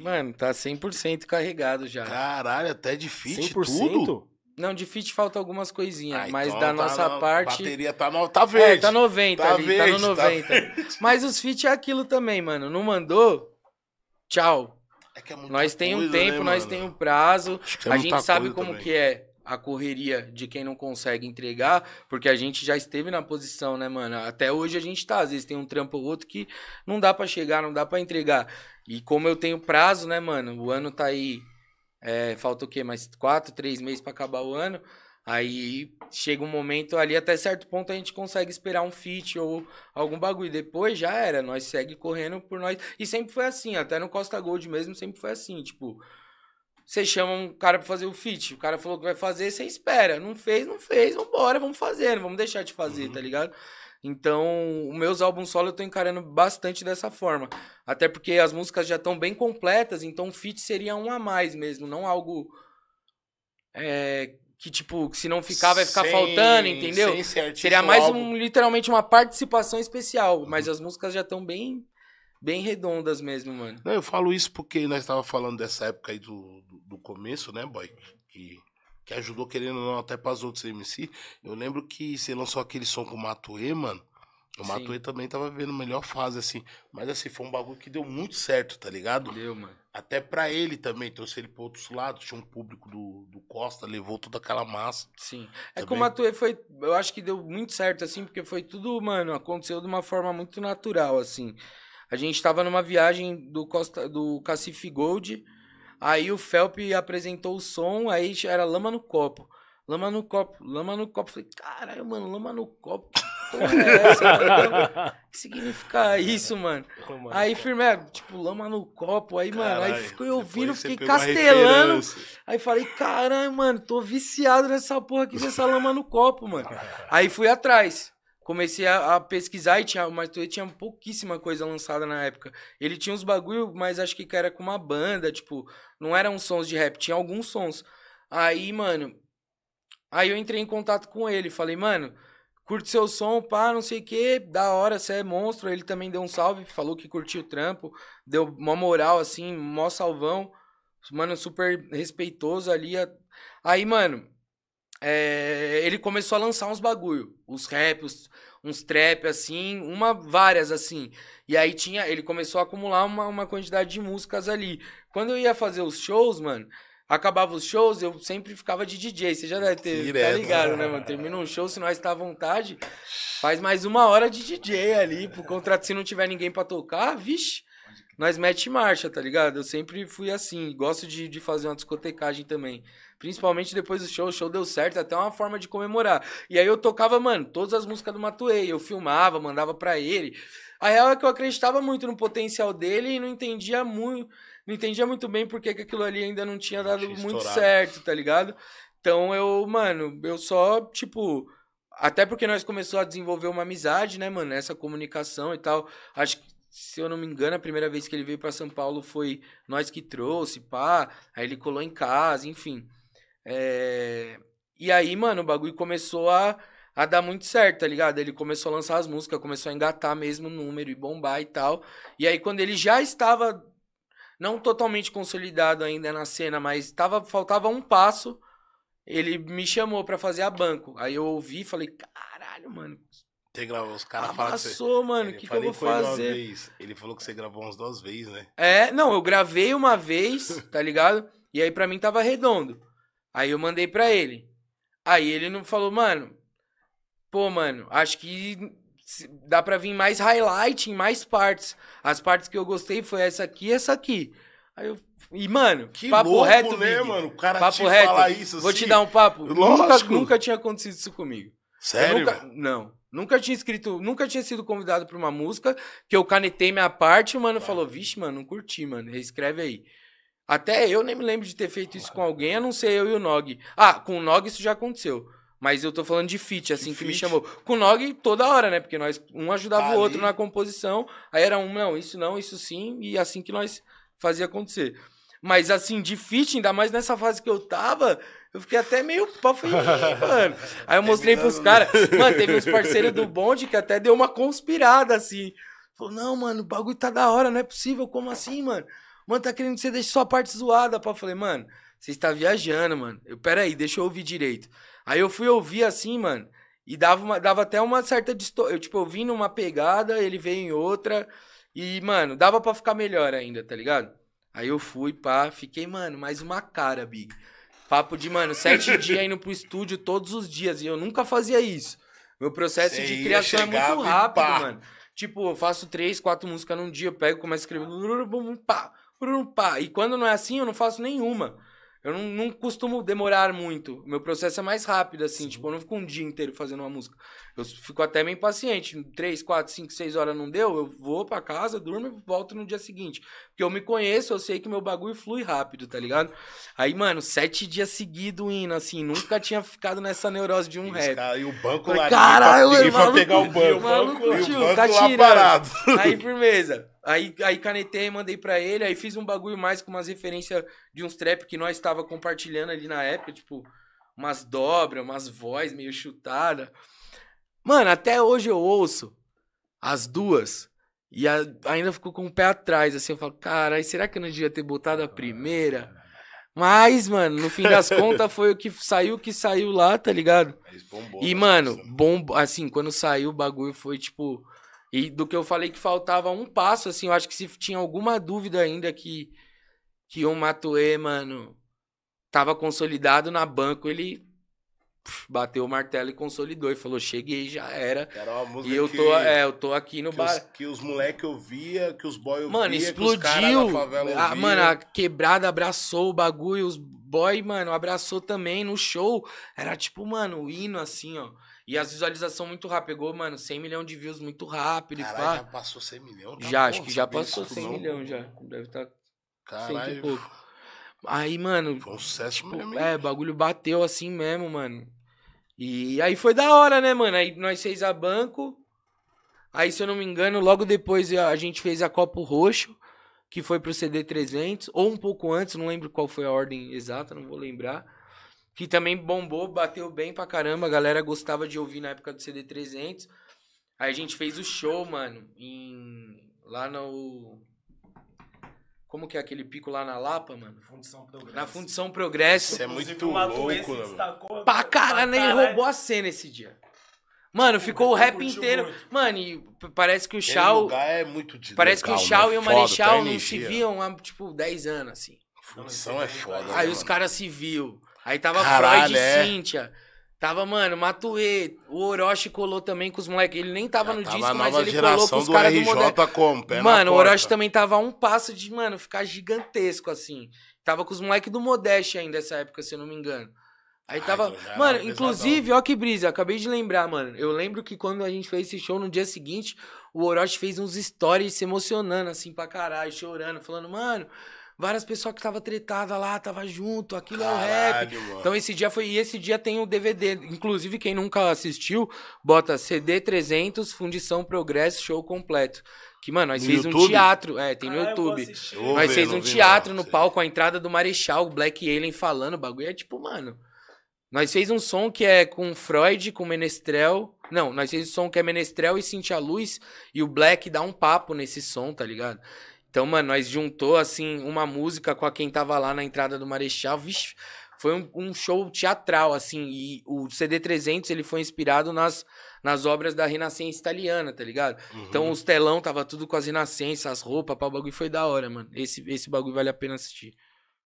Mano, tá 100% carregado já. Caralho, até de fit 100%? tudo? Não, de fit falta algumas coisinhas, ah, mas então da tá nossa na, parte... bateria tá, no, tá verde. É, tá 90 tá ali, tá verde, tá no 90. Tá mas os fit é aquilo também, mano. Não mandou? Tchau. É que é muita nós tem um né, tempo, né, nós mano? tem um prazo. É A gente sabe como também. que é a correria de quem não consegue entregar, porque a gente já esteve na posição, né, mano? Até hoje a gente tá, às vezes tem um trampo ou outro que não dá para chegar, não dá para entregar. E como eu tenho prazo, né, mano? O ano tá aí, é, falta o quê? Mais quatro, três meses para acabar o ano. Aí chega um momento ali, até certo ponto a gente consegue esperar um fit ou algum bagulho. Depois já era, nós segue correndo por nós. E sempre foi assim, até no Costa Gold mesmo sempre foi assim, tipo... Você chama um cara pra fazer o fit, o cara falou que vai fazer, você espera. Não fez, não fez, vambora, vamos fazer, não vamos deixar de fazer, uhum. tá ligado? Então, os meus álbuns solo eu tô encarando bastante dessa forma. Até porque as músicas já estão bem completas, então o feat seria um a mais mesmo, não algo é, que, tipo, se não ficar, vai ficar sem, faltando, entendeu? seria mais um, literalmente uma participação especial, uhum. mas as músicas já estão bem bem redondas mesmo, mano. Não, eu falo isso porque nós estávamos falando dessa época aí do, do começo, né, boy? Que, que ajudou, querendo ou não, até pras outros MC. Eu lembro que você lançou aquele som com o Matuê, mano. O Matuê também tava vivendo a melhor fase, assim. Mas, assim, foi um bagulho que deu muito certo, tá ligado? Deu, mano. Até pra ele também, trouxe ele para outros lados, Tinha um público do, do Costa, levou toda aquela massa. Sim. É que o Matuê foi. Eu acho que deu muito certo, assim, porque foi tudo, mano, aconteceu de uma forma muito natural, assim. A gente tava numa viagem do Costa do Cacife Gold. Aí o Felp apresentou o som, aí era lama no copo. Lama no copo, lama no copo. Falei, caralho, mano, lama no copo. É essa, que significa isso, mano? aí, firme, tipo, lama no copo. Aí, Carai, mano, aí fui ouvindo, fiquei castelando. Aí falei, caralho, mano, tô viciado nessa porra aqui nessa lama no copo, mano. Aí fui atrás comecei a, a, pesquisar e tinha, mas ele tinha pouquíssima coisa lançada na época. Ele tinha uns bagulho, mas acho que era com uma banda, tipo, não eram sons de rap, tinha alguns sons. Aí, mano, aí eu entrei em contato com ele, falei, mano, curte seu som, pá, não sei o que, da hora, você é monstro. Ele também deu um salve, falou que curtiu o trampo, deu uma moral, assim, mó salvão. Mano, super respeitoso ali. Aí, mano, é, ele começou a lançar uns bagulho, os rap, uns trap, assim, uma, várias, assim. E aí tinha, ele começou a acumular uma, uma quantidade de músicas ali. Quando eu ia fazer os shows, mano, acabava os shows, eu sempre ficava de DJ. Você já deve ter, tá Direto. tá ligado, né, mano? Termina um show, se nós está à vontade, faz mais uma hora de DJ ali, pro contrato, se não tiver ninguém para tocar, vixe nós mete marcha, tá ligado? Eu sempre fui assim, gosto de, de fazer uma discotecagem também. Principalmente depois do show, o show deu certo, é até uma forma de comemorar. E aí eu tocava, mano, todas as músicas do Matuei, eu filmava, mandava para ele. A real é que eu acreditava muito no potencial dele e não entendia muito, não entendia muito bem porque que aquilo ali ainda não tinha dado muito certo, tá ligado? Então eu, mano, eu só, tipo, até porque nós começamos a desenvolver uma amizade, né, mano, essa comunicação e tal. Acho que se eu não me engano, a primeira vez que ele veio para São Paulo foi nós que trouxe, pá. Aí ele colou em casa, enfim. É... E aí, mano, o bagulho começou a, a dar muito certo, tá ligado? Ele começou a lançar as músicas, começou a engatar mesmo o número e bombar e tal. E aí, quando ele já estava, não totalmente consolidado ainda na cena, mas tava, faltava um passo, ele me chamou para fazer a banco. Aí eu ouvi e falei, caralho, mano, você gravou, os caras falam que você... mano, o que, que eu vou fazer? Ele falou que você gravou umas duas vezes, né? É, não, eu gravei uma vez, tá ligado? E aí pra mim tava redondo. Aí eu mandei pra ele. Aí ele não falou, mano, pô, mano, acho que dá pra vir mais highlight em mais partes. As partes que eu gostei foi essa aqui e essa aqui. Aí eu e, mano, que papo louco, reto, né, Big. mano? O cara papo te reto. falar isso Vou assim. Vou te dar um papo. Lógico. Nunca, nunca tinha acontecido isso comigo. Sério? Nunca... Não. Nunca tinha escrito, nunca tinha sido convidado pra uma música que eu canetei minha parte e o mano claro. falou: vixe, mano, não curti, mano, reescreve aí. Até eu nem me lembro de ter feito isso com alguém, a não ser eu e o Nog. Ah, com o Nog isso já aconteceu. Mas eu tô falando de feat, assim, de que feat. me chamou. Com o Nog toda hora, né? Porque nós um ajudava o tá outro na composição. Aí era um, não, isso não, isso sim, e é assim que nós fazia acontecer. Mas assim, de fit, ainda mais nessa fase que eu tava, eu fiquei até meio pau, mano. Aí eu mostrei pros caras. Mano, teve uns parceiros do bonde que até deu uma conspirada, assim. Falou, não, mano, o bagulho tá da hora, não é possível, como assim, mano? Mano, tá querendo que você deixe só a parte zoada, pá. Eu falei, mano, você está viajando, mano. Eu, aí deixa eu ouvir direito. Aí eu fui ouvir assim, mano, e dava, uma, dava até uma certa distorção. Eu, tipo, eu vim numa pegada, ele veio em outra. E, mano, dava para ficar melhor ainda, tá ligado? Aí eu fui, pá, fiquei, mano, mais uma cara, Big. Papo de, mano, sete dias indo pro estúdio todos os dias. E eu nunca fazia isso. Meu processo Você de criação é muito rápido, mano. Tipo, eu faço três, quatro músicas num dia, eu pego, começo a escrever. Pá, pá. E quando não é assim, eu não faço nenhuma. Eu não, não costumo demorar muito. Meu processo é mais rápido, assim. Sim. Tipo, eu não fico um dia inteiro fazendo uma música. Eu fico até meio impaciente. Três, quatro, cinco, seis horas não deu, eu vou para casa, durmo e volto no dia seguinte. Porque eu me conheço, eu sei que meu bagulho flui rápido, tá ligado? Aí, mano, sete dias seguidos indo, assim. Nunca tinha ficado nessa neurose de um rap. E o banco lá. Caralho, pra, mano, pra pegar o banco. E o banco, e o banco, o banco tá lá parado. Aí, firmeza. Aí, aí canetei, mandei para ele, aí fiz um bagulho mais com umas referências de uns trap que nós estava compartilhando ali na época, tipo, umas dobras, umas vozes meio chutada. Mano, até hoje eu ouço as duas e a, ainda fico com o pé atrás, assim, eu falo, caralho, será que eu não devia ter botado a ah, primeira? É. Mas, mano, no fim das contas foi o que saiu que saiu lá, tá ligado? e, mano, bomba, assim, quando saiu o bagulho foi tipo e do que eu falei que faltava um passo, assim, eu acho que se tinha alguma dúvida ainda que, que o Matuê, mano, tava consolidado na banco, ele bateu o martelo e consolidou e falou: cheguei, já era. era e eu tô, que, é, eu tô aqui no que bar. que os moleque ouvia, que os boy ouvia, mano, explodiu. A, ah, mano, a quebrada abraçou o bagulho, os boy, mano, abraçou também no show. Era tipo, mano, o hino assim, ó. E as visualizações muito rápido. Pegou, mano, 100 milhões de views muito rápido. Caralho, já passou 100 milhões? Tá já, bom, acho que já passou 100 milhões já. Deve estar tá Caralho. e pouco. Aí, mano. Foi um sucesso tipo, mesmo. É, bagulho bateu assim mesmo, mano. E aí foi da hora, né, mano? Aí nós fez a banco. Aí, se eu não me engano, logo depois a gente fez a Copo Roxo, que foi pro CD 300, ou um pouco antes, não lembro qual foi a ordem exata, não vou lembrar que também bombou, bateu bem pra caramba. A galera gostava de ouvir na época do CD300. Aí a gente fez o show, mano, em... lá no... Como que é aquele pico lá na Lapa, mano? Fundição Progresso. Na Fundição Progresso. Isso é muito louco, né, mano. Pra caralho, ele roubou a cena esse dia. Mano, ficou o rap inteiro. Muito. Mano, e parece que o lugar É muito de Parece legal, que o Shao né? e o Marechal não se viam há, tipo, 10 anos, assim. Fundição é, é foda. Né, Aí os caras se viu. Aí tava Caralho, Freud e é. Cíntia. Tava, mano, Matuê. O Orochi colou também com os moleques. Ele nem tava Já no tava disco, mas ele colou com os caras do Moderno. Como, pé mano, o Orochi também tava a um passo de, mano, ficar gigantesco, assim. Tava com os moleques do Modeste ainda essa época, se eu não me engano. Aí tava. Ai, mano, inclusive, ó que brisa, acabei de lembrar, mano. Eu lembro que quando a gente fez esse show no dia seguinte, o Orochi fez uns stories se emocionando, assim, pra caralho, chorando, falando, mano, várias pessoas que tava tretada lá, tava junto, aquilo Caralho, é o rap. Mano. Então esse dia foi, e esse dia tem o DVD, inclusive quem nunca assistiu, bota CD 300, Fundição Progresso, show completo. Que, mano, nós no fez YouTube? um teatro. É, tem ah, no YouTube. Nós ver, fez um teatro no palco, a entrada do Marechal, o Black Alien falando, o bagulho é tipo, mano. Nós fez um som que é com Freud, com Menestrel. Não, nós fez um som que é Menestrel e Cintia Luz. E o Black dá um papo nesse som, tá ligado? Então, mano, nós juntou, assim, uma música com a quem tava lá na entrada do Marechal. Vixe, foi um, um, show teatral, assim. E o CD300, ele foi inspirado nas, nas obras da Renascença italiana, tá ligado? Uhum. Então, os telão tava tudo com as Renascenças, as roupas, o bagulho foi da hora, mano. Esse, esse bagulho vale a pena assistir.